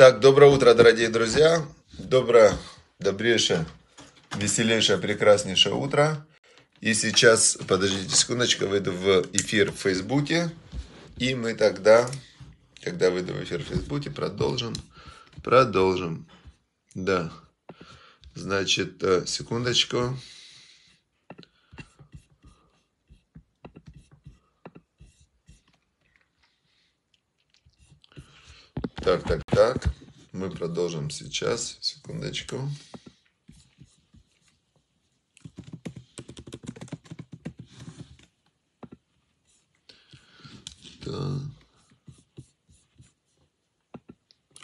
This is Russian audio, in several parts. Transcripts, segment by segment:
Так, доброе утро, дорогие друзья. Доброе, добрейшее, веселейшее, прекраснейшее утро. И сейчас, подождите секундочку, выйду в эфир в Фейсбуке. И мы тогда, когда выйду в эфир в Фейсбуке, продолжим. Продолжим. Да. Значит, э, секундочку. Так, так, так. Мы продолжим сейчас. Секундочку. О,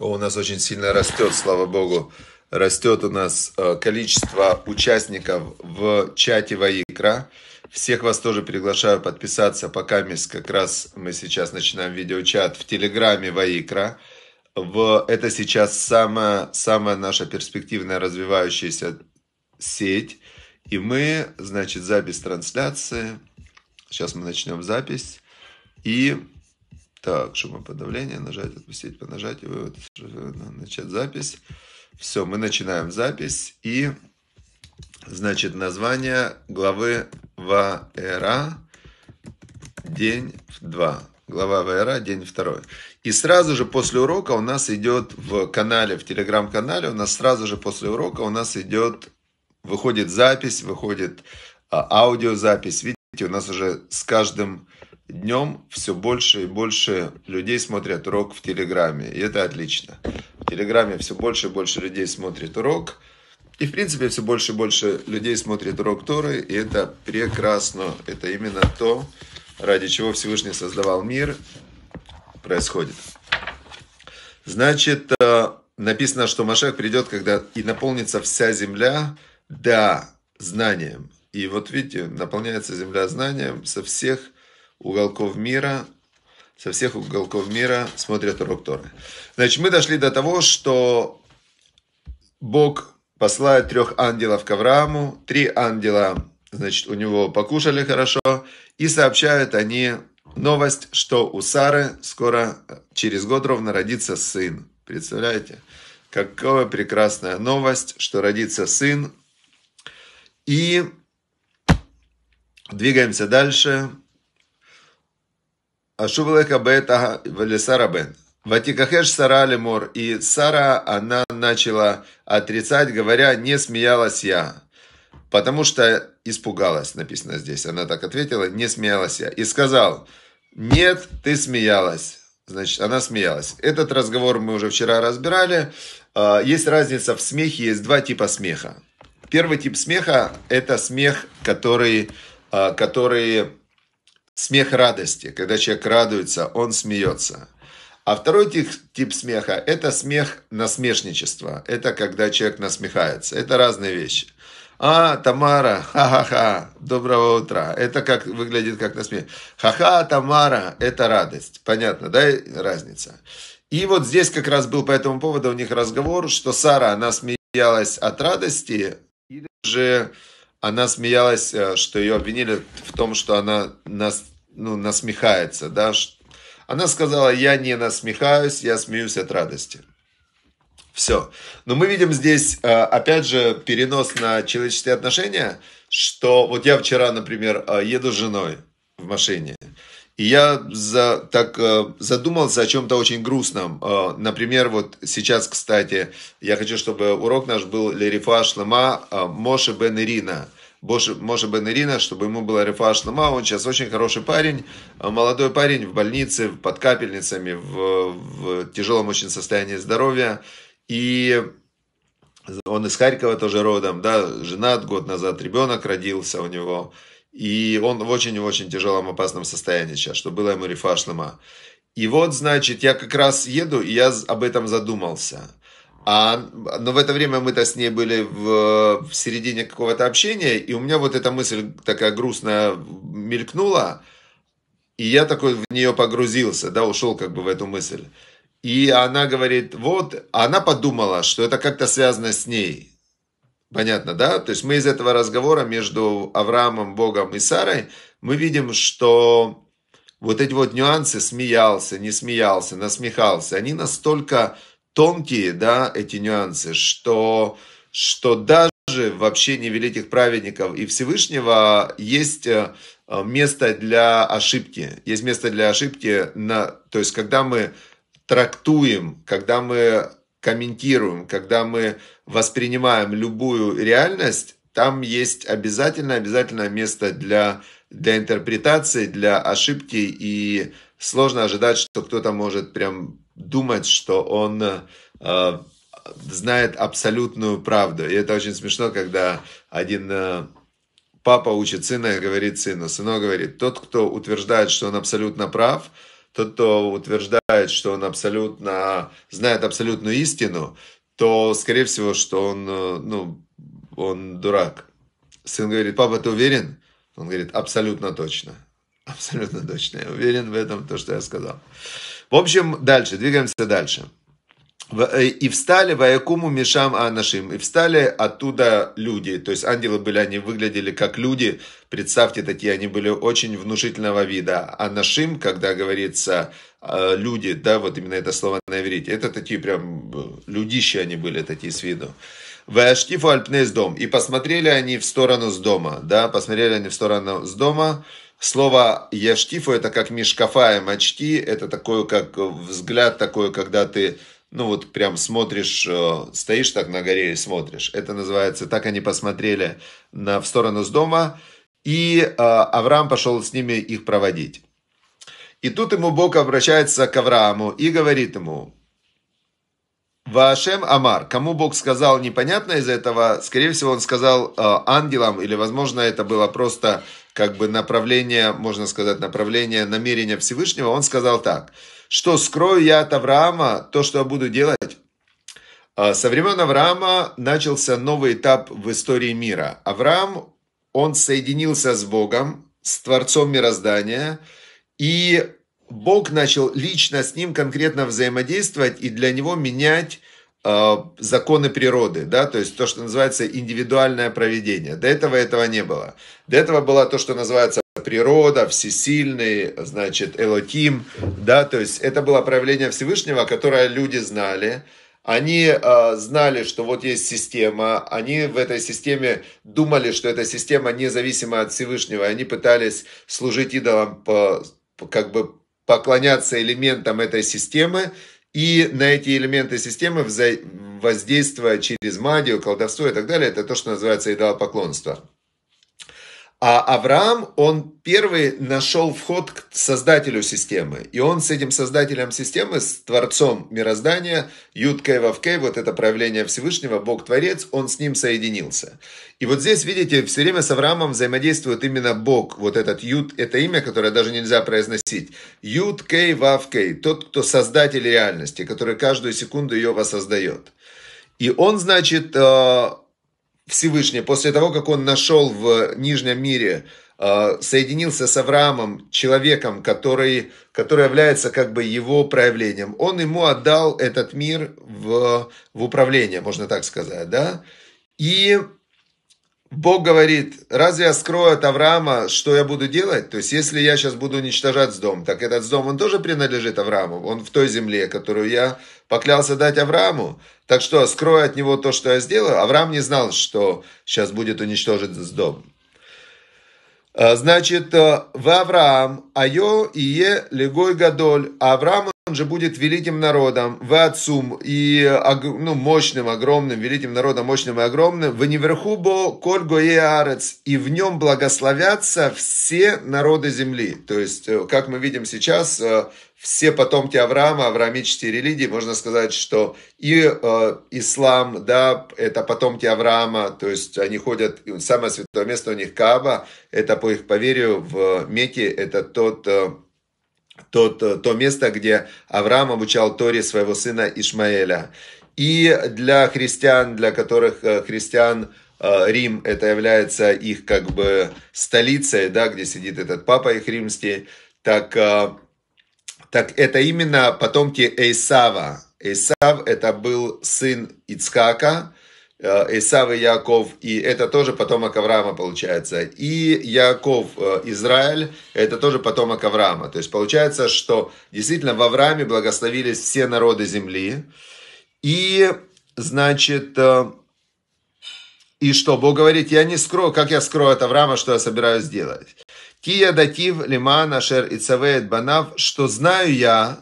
у нас очень сильно растет, слава богу. Растет у нас э, количество участников в чате Ваикра. Всех вас тоже приглашаю подписаться, пока как раз мы сейчас начинаем видеочат в Телеграме Ваикра в, это сейчас самая, самая наша перспективная развивающаяся сеть. И мы, значит, запись трансляции. Сейчас мы начнем запись. И так, подавление нажать, отпустить по вывод, начать запись. Все, мы начинаем запись. И, значит, название главы Ваэра, а день 2. Глава Ваэра, а день 2. И сразу же после урока у нас идет в канале, в телеграм-канале, у нас сразу же после урока у нас идет, выходит запись, выходит а, аудиозапись. Видите, у нас уже с каждым днем все больше и больше людей смотрят урок в Телеграме. И это отлично. В Телеграме все больше и больше людей смотрит урок. И, в принципе, все больше и больше людей смотрит урок Торы. И это прекрасно. Это именно то, ради чего Всевышний создавал мир происходит. Значит, э, написано, что Машех придет, когда и наполнится вся земля, да, знанием. И вот видите, наполняется земля знанием со всех уголков мира, со всех уголков мира смотрят урок Торы. Значит, мы дошли до того, что Бог посылает трех ангелов к Аврааму, три ангела, значит, у него покушали хорошо, и сообщают они Новость, что у Сары скоро, через год ровно, родится сын. Представляете? Какая прекрасная новость, что родится сын. И двигаемся дальше. Ашублека бета Валисара бен. Ватикахеш Сара Лемор. И Сара, она начала отрицать, говоря, не смеялась я. Потому что испугалась, написано здесь. Она так ответила, не смеялась я. И сказал, нет, ты смеялась. Значит, она смеялась. Этот разговор мы уже вчера разбирали. А, есть разница в смехе, есть два типа смеха. Первый тип смеха – это смех, который, а, который смех радости. Когда человек радуется, он смеется. А второй тип, тип смеха – это смех насмешничества. Это когда человек насмехается. Это разные вещи. А, Тамара, ха-ха-ха, доброго утра. Это как выглядит как насмешка. Ха-ха, Тамара, это радость. Понятно, да, разница? И вот здесь как раз был по этому поводу у них разговор, что Сара, она смеялась от радости, или же она смеялась, э, что ее обвинили в том, что она нас, ну, насмехается, да. Она сказала, я не насмехаюсь, я смеюсь от радости. Все. Но мы видим здесь, э, опять же, перенос на человеческие отношения, что вот я вчера, например, э, еду с женой в машине, и я за, так э, задумался о чем-то очень грустном. Например, вот сейчас, кстати, я хочу, чтобы урок наш был Лерифа Шлема Моше Бен Ирина. Моше Бен Ирина, чтобы ему была рефа шлема. Он сейчас очень хороший парень, молодой парень в больнице, под капельницами, в, в тяжелом очень состоянии здоровья. И он из Харькова тоже родом, да, женат год назад, ребенок родился у него. И он в очень-очень тяжелом, опасном состоянии сейчас, что было ему рифа И вот, значит, я как раз еду, и я об этом задумался. А, но в это время мы-то с ней были в, в середине какого-то общения, и у меня вот эта мысль такая грустная мелькнула, и я такой в нее погрузился, да, ушел как бы в эту мысль. И она говорит, вот, она подумала, что это как-то связано с ней. Понятно, да? То есть мы из этого разговора между Авраамом, Богом и Сарой, мы видим, что вот эти вот нюансы, смеялся, не смеялся, насмехался, они настолько тонкие, да, эти нюансы, что, что даже в общении великих праведников и Всевышнего есть э, место для ошибки. Есть место для ошибки, на, то есть когда мы трактуем, когда мы комментируем, когда мы воспринимаем любую реальность, там есть обязательно, обязательно место для, для интерпретации, для ошибки, и сложно ожидать, что кто-то может прям думать, что он э, знает абсолютную правду. И это очень смешно, когда один э, папа учит сына и говорит сыну, сынок говорит, тот, кто утверждает, что он абсолютно прав, тот, кто утверждает, что он абсолютно знает абсолютную истину, то, скорее всего, что он, э, ну, он дурак. Сын говорит, папа, ты уверен? Он говорит, абсолютно точно. Абсолютно точно. Я уверен в этом, то, что я сказал. В общем, дальше, двигаемся дальше. Э, и встали ваякуму мешам анашим. И встали оттуда люди. То есть ангелы были, они выглядели как люди. Представьте, такие они были очень внушительного вида. Анашим, когда говорится э, люди, да, вот именно это слово на иврите, это такие прям э, людища они были такие с виду. Ваштифу альпнес дом. И посмотрели они в сторону с дома, да, посмотрели они в сторону с дома. Слово яштифу это как мешкафаем очти, это такое как взгляд такое, когда ты ну вот прям смотришь, э, стоишь так на горе и смотришь. Это называется, так они посмотрели на, в сторону с дома, и э, Авраам пошел с ними их проводить. И тут ему Бог обращается к Аврааму и говорит ему, Вашем Амар. Кому Бог сказал, непонятно из этого. Скорее всего, он сказал э, ангелам, или, возможно, это было просто как бы направление, можно сказать, направление намерения Всевышнего. Он сказал так что скрою я от Авраама то, что я буду делать? А, со времен Авраама начался новый этап в истории мира. Авраам, он соединился с Богом, с Творцом мироздания, и Бог начал лично с ним конкретно взаимодействовать и для него менять а, законы природы, да, то есть то, что называется индивидуальное проведение. До этого этого не было. До этого было то, что называется природа, всесильный, значит, Элоким, да, то есть это было проявление Всевышнего, которое люди знали, они э, знали, что вот есть система, они в этой системе думали, что эта система независима от Всевышнего, они пытались служить идолам, по, как бы поклоняться элементам этой системы, и на эти элементы системы вза- воздействуя через магию, колдовство и так далее, это то, что называется идолопоклонство. А Авраам, он первый нашел вход к создателю системы. И он с этим создателем системы, с творцом мироздания, Юткой Вавкей, вот это проявление Всевышнего, Бог-творец, он с ним соединился. И вот здесь, видите, все время с Авраамом взаимодействует именно Бог, вот этот Ют, это имя, которое даже нельзя произносить. Юткей Вавкей, тот, кто создатель реальности, который каждую секунду ее воссоздает. И он, значит, э, Всевышний, после того, как он нашел в Нижнем мире, а, соединился с Авраамом, человеком, который, который является как бы его проявлением, он ему отдал этот мир в, в управление, можно так сказать, да? И Бог говорит, разве я скрою от Авраама, что я буду делать? То есть, если я сейчас буду уничтожать дом, так этот дом, он тоже принадлежит Аврааму. Он в той земле, которую я поклялся дать Аврааму. Так что, скрою от него то, что я сделаю. Авраам не знал, что сейчас будет уничтожен дом. А, значит, э, в Авраам, айо и е легой гадоль. А Авраам он же будет великим народом, в отцум, и ну, мощным, огромным, великим народом, мощным и огромным, в неверху бо коль арец, и в нем благословятся все народы земли. То есть, э, как мы видим сейчас, э, все потомки Авраама, авраамические религии, можно сказать, что и э, ислам, да, это потомки Авраама, то есть они ходят, самое святое место у них Каба, это по их поверью в Мекке, это тот... Э, то, то, э, то место, где Авраам обучал Торе своего сына Ишмаэля. И для христиан, для которых э, христиан э, Рим это является их как бы столицей, да, где сидит этот папа их римский, так, так это именно потомки Эйсава. Эйсав это был сын Ицхака, Э, Исав и Яков, и это тоже потомок Авраама получается. И Яков, э, Израиль, это тоже потомок Авраама. То есть получается, что действительно в Аврааме благословились все народы земли. И, значит, э, и что? Бог говорит, я не скрою, как я скрою от Авраама, что я собираюсь делать. Кия датив лиман ашер и цавеет банав, что знаю я,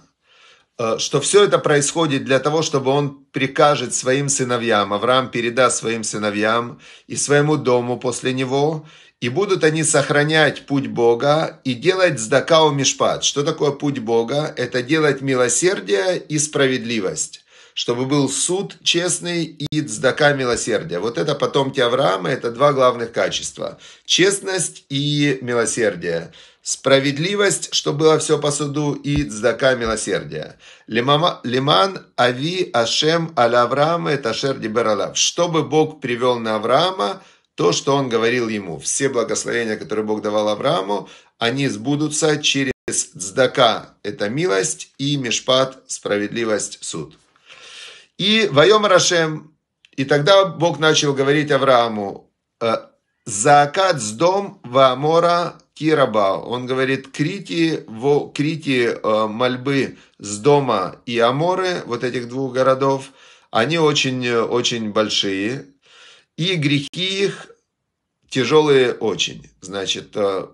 Э, что все это происходит для того, чтобы он прикажет своим сыновьям, Авраам передаст своим сыновьям и своему дому после него, и будут они сохранять путь Бога и делать сдакау мишпат. Что такое путь Бога? Это делать милосердие и справедливость чтобы был суд честный и дздака милосердия. Вот это потомки Авраама, это два главных качества. Честность и милосердие. Справедливость, что было все по суду, и цдака милосердия. Лиман ави ашем аль Авраама это ашер дибералав. Чтобы Бог привел на Авраама то, что он говорил ему. Все благословения, которые Бог давал Аврааму, они сбудутся через цдака – это милость, и мешпат – справедливость, суд. И воем Рашем, и тогда Бог начал говорить Аврааму, э, Закат с дом Ваамора Кираба. Он говорит, Крити, во, Крити э, мольбы с дома и Аморы, вот этих двух городов, они очень-очень э, большие. И грехи их тяжелые очень. Значит, э,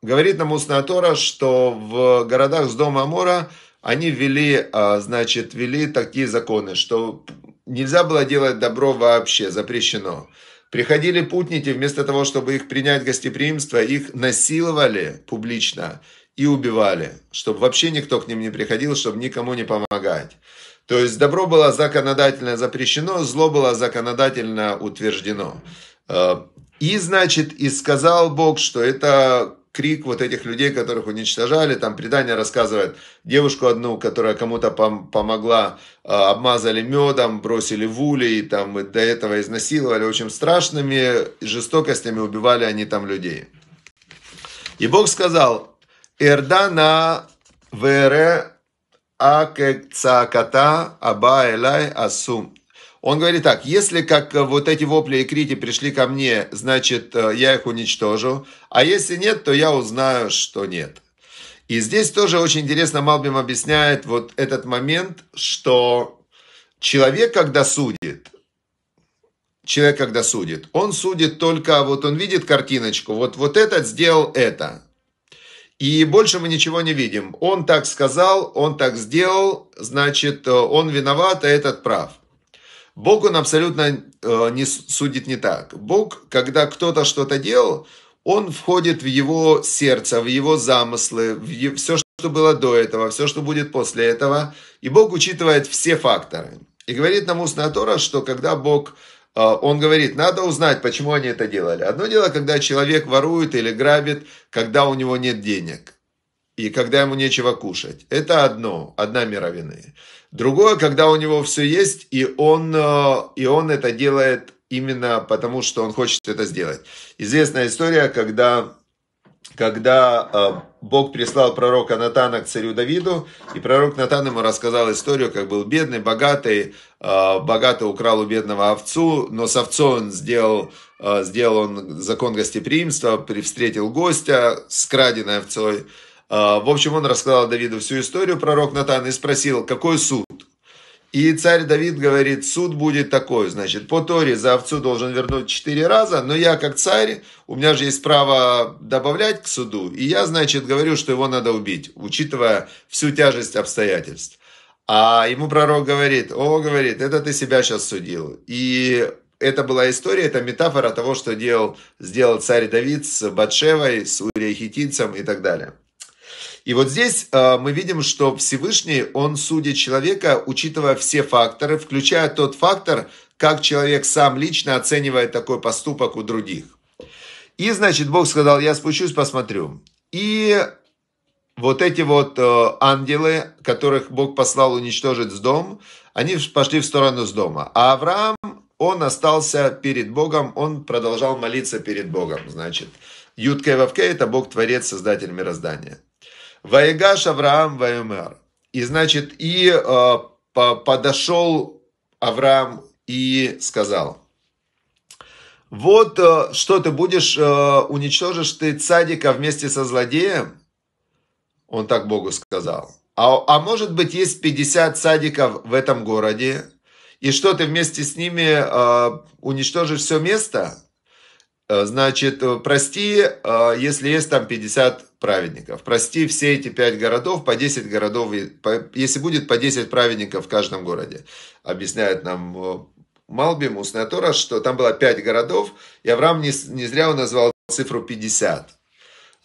говорит нам устная Тора, что в городах с дома Амора они ввели, значит, вели такие законы, что нельзя было делать добро вообще, запрещено. Приходили путники, вместо того, чтобы их принять гостеприимство, их насиловали публично и убивали, чтобы вообще никто к ним не приходил, чтобы никому не помогать. То есть добро было законодательно запрещено, зло было законодательно утверждено. Э, и, значит, и сказал Бог, что это крик вот этих людей, которых уничтожали. Там предание рассказывает девушку одну, которая кому-то пом- помогла, э, обмазали медом, бросили в улей, там и до этого изнасиловали. Очень страшными жестокостями убивали они там людей. И Бог сказал, Эрдана вере акекцаката аба элай асум. Он говорит так, если как э, вот эти вопли и крики пришли ко мне, значит, э, я их уничтожу, а если нет, то я узнаю, что нет. И здесь тоже очень интересно Малбим объясняет вот этот момент, что человек, когда судит, человек, когда судит, он судит только, вот он видит картиночку, вот, вот этот сделал это, и больше мы ничего не видим. Он так сказал, он так сделал, значит, э, он виноват, а этот прав. Бог, он абсолютно э, не судит не так. Бог, когда кто-то что-то делал, он входит в его сердце, в его замыслы, в его, все, что было до этого, все, что будет после этого. И Бог учитывает все факторы. И говорит нам устная Тора, что когда Бог, э, он говорит, надо узнать, почему они это делали. Одно дело, когда человек ворует или грабит, когда у него нет денег и когда ему нечего кушать. Это одно, одна мера вины. Другое, когда у него все есть, и он, э, и он это делает именно потому, что он хочет это сделать. Известная история, когда, когда э, Бог прислал пророка Натана к царю Давиду, и пророк Натан ему рассказал историю, как был бедный, богатый, э, богатый украл у бедного овцу, но с овцой он сделал, сделал он закон гостеприимства, встретил гостя с краденой овцой, а, в общем, он рассказал Давиду всю историю, пророк Натан, и спросил, какой суд? И царь Давид говорит, суд будет такой, значит, по Торе за овцу должен вернуть четыре раза, но я как царь, у меня же есть право добавлять к суду, и я, значит, говорю, что его надо убить, учитывая всю тяжесть обстоятельств. А ему пророк говорит, о, говорит, это ты себя сейчас судил. И это была история, это метафора того, что делал, сделал царь Давид с Батшевой, с Урией Хитинцем и так далее. И вот здесь э, мы видим, что Всевышний, он судит человека, учитывая все факторы, включая тот фактор, как человек сам лично оценивает такой поступок у других. И, значит, Бог сказал, я спущусь, посмотрю. И вот эти вот э, ангелы, которых Бог послал уничтожить с дом, они пошли в сторону с дома. А Авраам, он остался перед Богом, он продолжал молиться перед Богом, значит. Ютка и Вавке – это Бог-творец, создатель мироздания. Ваегаш Авраам Ваемер. И значит, и э, подошел Авраам и сказал, вот э, что ты будешь, э, уничтожишь ты цадика вместе со злодеем? Он так Богу сказал. А, а может быть, есть 50 цадиков в этом городе, и что ты вместе с ними э, уничтожишь все место? Э, значит, э, прости, э, если есть там 50 праведников. Прости все эти пять городов, по 10 городов, по, если будет по 10 праведников в каждом городе. Объясняет нам э, Малбим, Устная Тора, что там было 5 городов, и Авраам не, не зря он назвал цифру 50.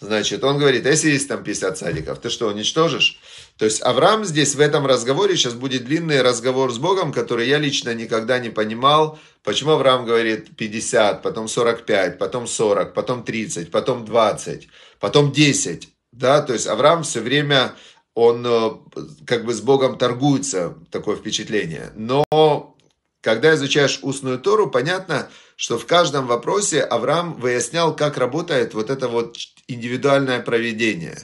Значит, он говорит, «А если есть там 50 садиков, ты что, уничтожишь? То есть Авраам здесь в этом разговоре, сейчас будет длинный разговор с Богом, который я лично никогда не понимал, почему Авраам говорит 50, потом 45, потом 40, потом 30, потом 20 потом 10, да, то есть Авраам все время, он э, как бы с Богом торгуется, такое впечатление. Но когда изучаешь устную Тору, понятно, что в каждом вопросе Авраам выяснял, как работает вот это вот индивидуальное проведение.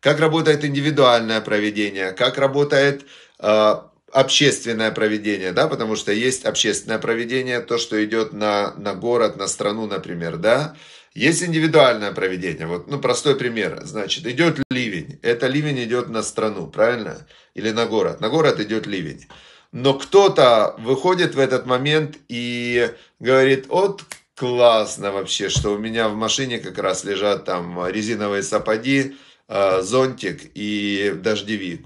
Как работает индивидуальное проведение, как работает э, общественное проведение, да, потому что есть общественное проведение, то, что идет на, на город, на страну, например, да, есть индивидуальное проведение. Вот, ну, простой пример. Значит, идет ливень. Это ливень идет на страну, правильно? Или на город. На город идет ливень. Но кто-то выходит в этот момент и говорит, вот классно вообще, что у меня в машине как раз лежат там резиновые сапоги, э, зонтик и дождевик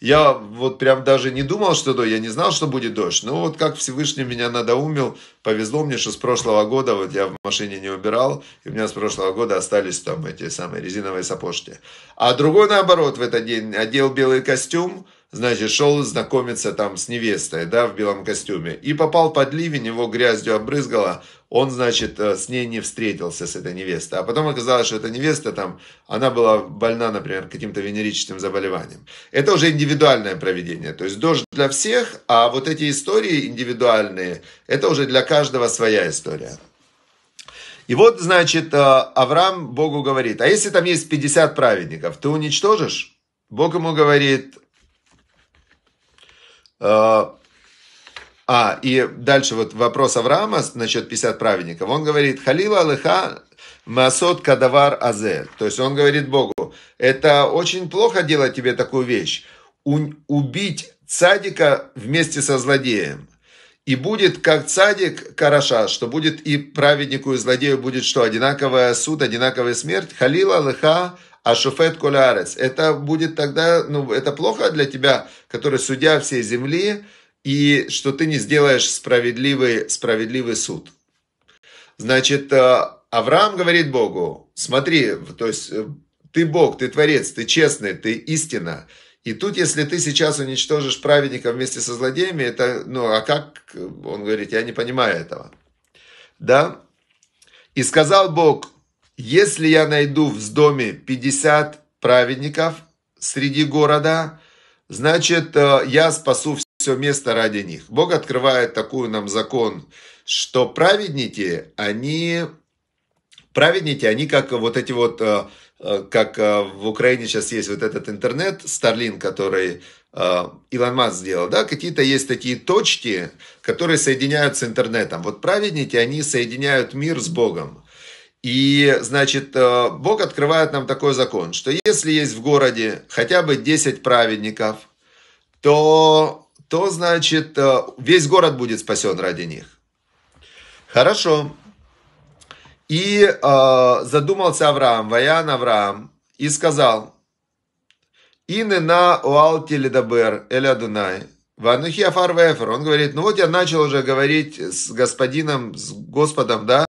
я вот прям даже не думал, что дождь, я не знал, что будет дождь. Но ну, вот как Всевышний меня надоумил, повезло мне, что с прошлого года, вот я в машине не убирал, и у меня с прошлого года остались там эти самые резиновые сапожки. А другой наоборот в этот день одел белый костюм, значит, шел знакомиться там с невестой, да, в белом костюме. И попал под ливень, его грязью обрызгало, он, значит, э, с ней не встретился, с этой невестой. А потом оказалось, что эта невеста там, она была больна, например, каким-то венерическим заболеванием. Это уже индивидуальное проведение. То есть дождь для всех, а вот эти истории индивидуальные, это уже для каждого своя история. И вот, значит, э, Авраам Богу говорит, а если там есть 50 праведников, ты уничтожишь? Бог ему говорит, а, а, и дальше вот вопрос Авраама насчет 50 праведников. Он говорит, Халила Алыха Масот Кадавар Азе. То есть он говорит Богу, это очень плохо делать тебе такую вещь. убить цадика вместе со злодеем. И будет как цадик Караша, что будет и праведнику, и злодею будет что? Одинаковая суд, одинаковая смерть. Халила Алыха а шофет колярец. Это будет тогда, ну, это плохо для тебя, который судья всей земли, и что ты не сделаешь справедливый, справедливый суд. Значит, э, Авраам говорит Богу, смотри, то есть э, ты Бог, ты Творец, ты честный, ты истина. И тут, если ты сейчас уничтожишь праведника вместе со злодеями, это, ну, а как, он говорит, я не понимаю этого. Да? И сказал Бог, если я найду в доме 50 праведников среди города, значит, э, я спасу все место ради них. Бог открывает такую нам закон, что праведники, они, праведники, они как вот эти вот, э, э, как в Украине сейчас есть вот этот интернет, Старлин, который Илон Маск сделал, да, какие-то есть такие точки, которые соединяют с интернетом. Вот праведники, они соединяют мир с Богом. И, значит, э, Бог открывает нам такой закон, что если есть в городе хотя бы 10 праведников, то, то значит, э, весь город будет спасен ради них. Хорошо. И э, задумался Авраам, Ваян Авраам, и сказал, «Ины на уал теледабер эля дунай». Ванухи Афар Вефер, он говорит, ну вот я начал уже говорить с господином, с Господом, да,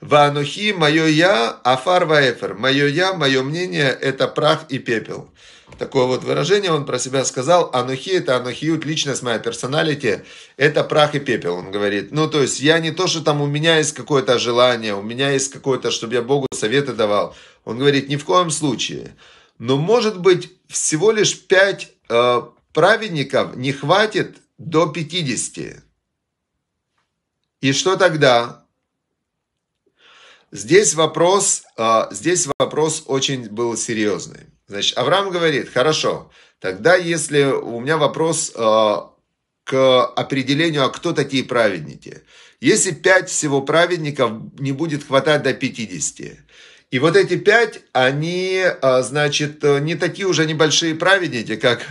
Ванухи, мое я, афар ваэфер. Мое я, мое мнение – это прах и пепел. Такое вот выражение он про себя сказал. Анухи – это анухиют, личность моя, персоналити. Это прах и пепел, он говорит. Ну, то есть, я не то, что там у меня есть какое-то желание, у меня есть какое-то, чтобы я Богу советы давал. Он говорит, ни в коем случае. Но, может быть, всего лишь пять э, праведников не хватит до 50. И что тогда? Здесь вопрос, а, здесь вопрос очень был серьезный. Значит, Авраам говорит, хорошо, тогда если у меня вопрос а, к определению, а кто такие праведники. Если пять всего праведников не будет хватать до 50, и вот эти пять, они, а, значит, не такие уже небольшие праведники, как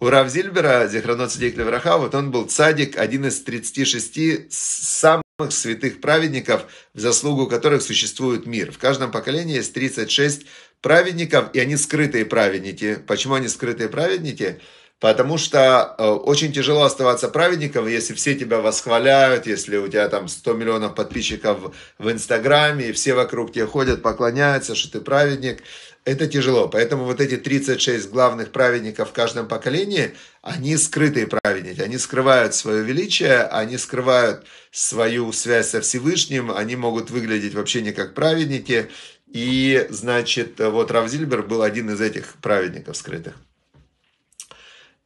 у Равзильбера, Зихранот Сидик Левраха, вот он был цадик, один из 36 самых святых праведников, в заслугу которых существует мир. В каждом поколении есть 36 праведников, и они скрытые праведники. Почему они скрытые праведники? Потому что э, очень тяжело оставаться праведником, если все тебя восхваляют, если у тебя там 100 миллионов подписчиков в Инстаграме, и все вокруг тебя ходят, поклоняются, что ты праведник – это тяжело. Поэтому вот эти 36 главных праведников в каждом поколении, они скрытые праведники, они скрывают свое величие, они скрывают свою связь со Всевышним, они могут выглядеть вообще не как праведники. И, значит, вот Равзильбер был один из этих праведников скрытых.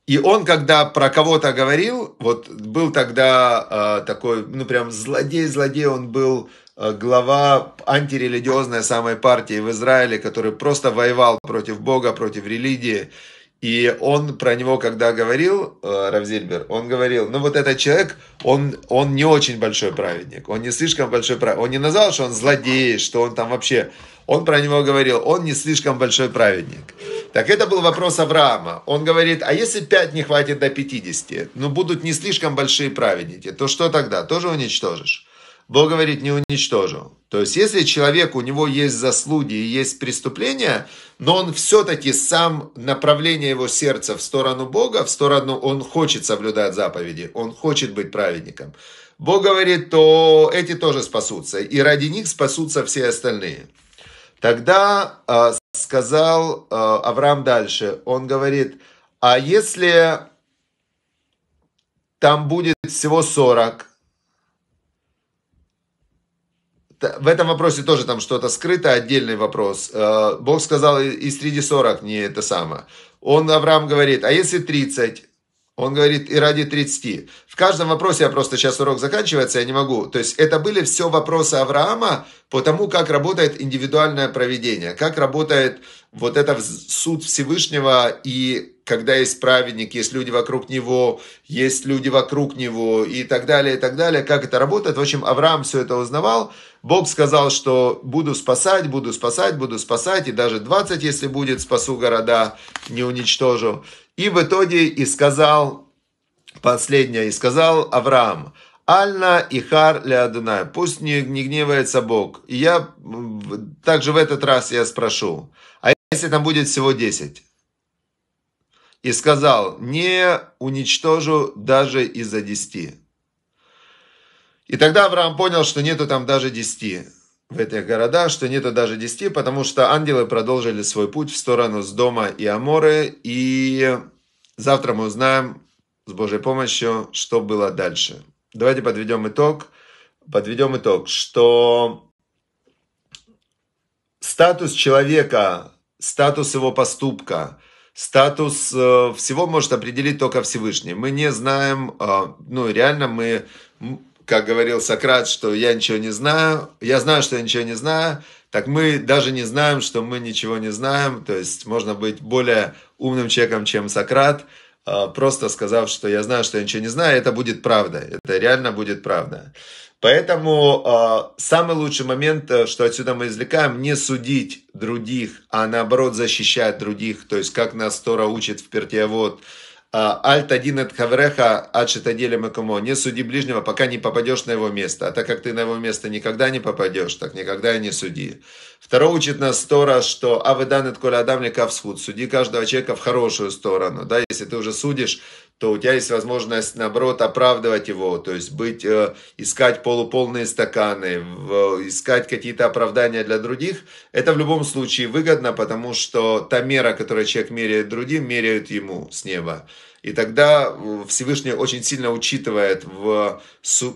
И он, когда про кого-то говорил, вот был тогда э, такой, ну прям злодей-злодей, он был э, глава антирелигиозной самой партии в Израиле, который просто воевал против Бога, против религии. И он про него, когда говорил, э, Равзильбер, он говорил, ну вот этот человек, он, он не очень большой праведник, он не слишком большой праведник. Он не назвал, что он злодей, что он там вообще... Он про него говорил, он не слишком большой праведник. Так это был вопрос Авраама. Он говорит, а если 5 не хватит до 50, но ну, будут не слишком большие праведники, то что тогда? Тоже уничтожишь? Бог говорит, не уничтожу. То есть, если человек, у него есть заслуги и есть преступления, но он все-таки сам, направление его сердца в сторону Бога, в сторону, он хочет соблюдать заповеди, он хочет быть праведником. Бог говорит, то эти тоже спасутся, и ради них спасутся все остальные. Тогда э, сказал э, Авраам дальше, он говорит, а если там будет всего 40, в этом вопросе тоже там что-то скрыто, отдельный вопрос. А, Бог сказал, и среди 40 не это самое. Он, Авраам, говорит, а если 30? Он говорит, и ради 30. В каждом вопросе, я просто сейчас урок заканчивается, я не могу. То есть это были все вопросы Авраама по тому, как работает индивидуальное проведение, как работает вот этот суд Всевышнего и когда есть праведник, есть люди вокруг него, есть люди вокруг него и так далее, и так далее, как это работает. В общем, Авраам все это узнавал. Бог сказал, что буду спасать, буду спасать, буду спасать, и даже 20, если будет, спасу города, не уничтожу. И в итоге и сказал, последнее, и сказал Авраам, Альна и Хар Леадунай. Пусть не, не гневается Бог. И я также в этот раз я спрошу, а если там будет всего 10? и сказал, не уничтожу даже из-за десяти. И тогда Авраам понял, что нету там даже десяти в этих городах, что нету даже десяти, потому что ангелы продолжили свой путь в сторону с дома и Аморы, и завтра мы узнаем с Божьей помощью, что было дальше. Давайте подведем итог. Подведем итог, что статус человека, статус его поступка – статус э, всего может определить только Всевышний. Мы не знаем, э, ну реально мы, как говорил Сократ, что я ничего не знаю, я знаю, что я ничего не знаю, так мы даже не знаем, что мы ничего не знаем, то есть можно быть более умным человеком, чем Сократ – а, просто сказав, что я знаю, что я ничего не знаю, это будет правда, это реально будет правда. Поэтому а, самый лучший момент, э, что отсюда мы извлекаем, не судить других, а наоборот защищать других. То есть, как нас Тора учит в Пертиавод, вот альт один от Хавреха, Ачитадели Макумо. Не суди ближнего, пока не попадешь на его место. А так как ты на его место никогда не попадешь, так никогда и не суди. Второе учит нас Тора, что Аведан от Коля Адамли Кавсхуд. Суди каждого человека в хорошую сторону. Да, если ты уже судишь, то у тебя есть возможность, наоборот, оправдывать его, то есть быть, э, искать полуполные стаканы, в, искать какие-то оправдания для других. Это в любом случае выгодно, потому что та мера, которую человек меряет другим, меряют ему с неба. И тогда э, Всевышний очень сильно учитывает, в,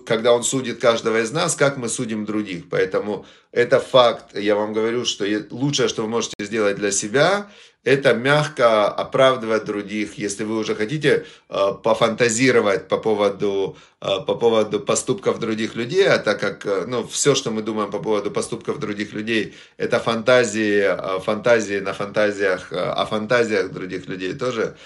когда он судит каждого из нас, как мы судим других. Поэтому это факт, я вам говорю, что лучшее, что вы можете сделать для себя, это мягко оправдывает других, если вы уже хотите э, пофантазировать по поводу, э, по поводу поступков других людей, а так как э, ну, все, что мы думаем по поводу поступков других людей, это фантазии, э, фантазии на фантазиях, э, о фантазиях других людей тоже,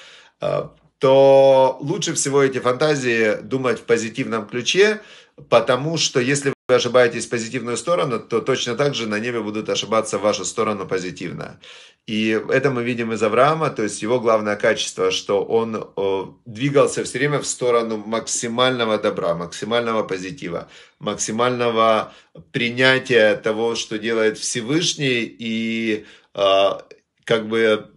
э, то лучше всего эти фантазии думать в позитивном ключе, потому что если вы ошибаетесь в позитивную сторону, то точно так же на небе будут ошибаться в вашу сторону позитивно. И это мы видим из Авраама, то есть его главное качество, что он э, двигался все время в сторону максимального добра, максимального позитива, максимального принятия того, что делает Всевышний, и э, как бы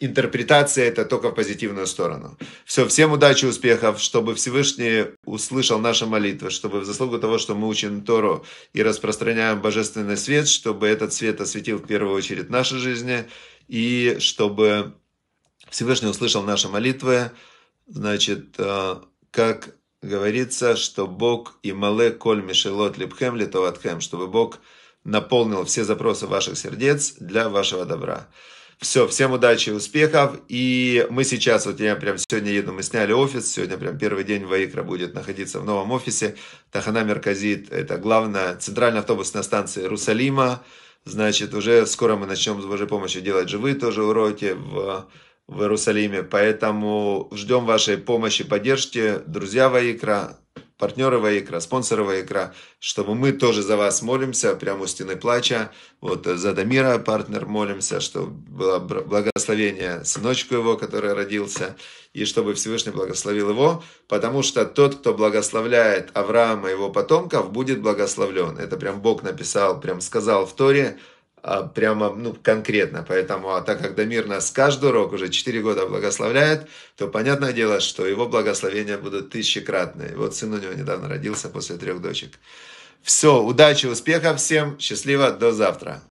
интерпретация это только в позитивную сторону. Все, всем удачи, успехов, чтобы Всевышний услышал наши молитвы, чтобы в заслугу того, что мы учим Тору и распространяем божественный свет, чтобы этот свет осветил в первую очередь наши жизни, и чтобы Всевышний услышал наши молитвы, значит, э, как говорится, что Бог и мале коль мишелот липхем литоватхем, чтобы Бог наполнил все запросы ваших сердец для вашего добра. Все, всем удачи, успехов. И мы сейчас, вот я прям сегодня еду, мы сняли офис, сегодня прям первый день Ваикра будет находиться в новом офисе. Тахана Мерказит, это главная центральная автобусная станция Иерусалима. Значит, уже скоро мы начнем с Божьей помощью делать живые тоже уроки в, в Иерусалиме. Поэтому ждем вашей помощи, поддержки. Друзья Ваикра, партнерова икра, спонсорова икра, чтобы мы тоже за вас молимся, прямо у стены плача, вот э, за Дамира партнер молимся, чтобы было благословение сыночку его, который родился, и чтобы Всевышний благословил его, потому что тот, кто благословляет Авраама и его потомков, будет благословлен. Это прям Бог написал, прям сказал в Торе, а, прямо ну, конкретно. Поэтому, а так как Дамир нас каждый урок уже 4 года благословляет, то понятное дело, что его благословения будут тысячекратные. Вот сын у него недавно родился после трех дочек. Все, удачи, успехов всем, счастливо, до завтра.